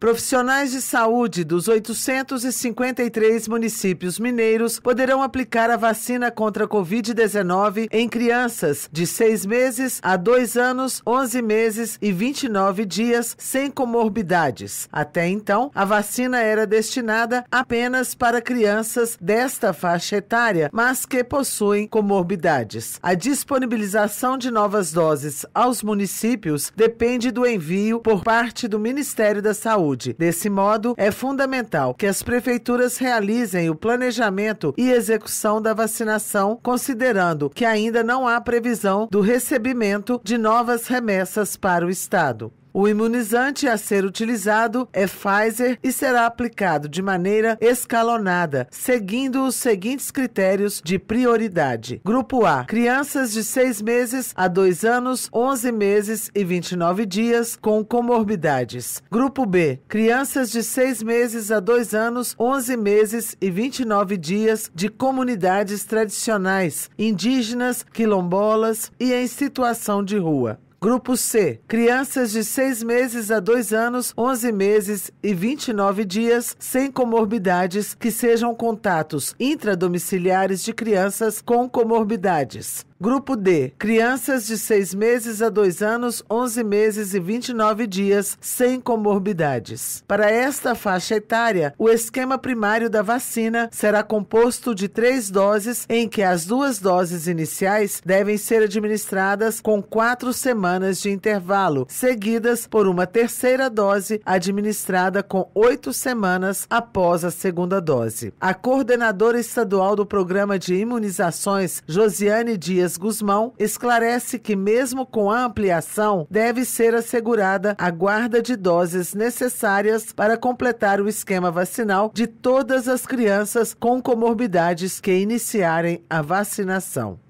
Profissionais de saúde dos 853 municípios mineiros poderão aplicar a vacina contra a Covid-19 em crianças de 6 meses a 2 anos, 11 meses e 29 dias sem comorbidades. Até então, a vacina era destinada apenas para crianças desta faixa etária, mas que possuem comorbidades. A disponibilização de novas doses aos municípios depende do envio por parte do Ministério da Saúde saúde. Desse modo, é fundamental que as prefeituras realizem o planejamento e execução da vacinação, considerando que ainda não há previsão do recebimento de novas remessas para o Estado. O imunizante a ser utilizado é Pfizer e será aplicado de maneira escalonada, seguindo os seguintes critérios de prioridade: Grupo A, crianças de 6 meses a 2 anos, 11 meses e 29 dias com comorbidades. Grupo B, crianças de 6 meses a 2 anos, 11 meses e 29 dias de comunidades tradicionais, indígenas, quilombolas e em situação de rua. Grupo C: crianças de 6 meses a 2 anos, 11 meses e 29 dias, sem comorbidades, que sejam contatos intradomiciliares de crianças com comorbidades. Grupo D, crianças de 6 meses a 2 anos, 11 meses e 29 dias, sem comorbidades. Para esta faixa etária, o esquema primário da vacina será composto de três doses, em que as duas doses iniciais devem ser administradas com quatro semanas de intervalo, seguidas por uma terceira dose administrada com oito semanas após a segunda dose. A coordenadora estadual do Programa de Imunizações, Josiane Dias Dias Guzmão, esclarece que, mesmo com a ampliação, deve ser assegurada a guarda de doses necessárias para completar o esquema vacinal de todas as crianças com comorbidades que iniciarem a vacinação.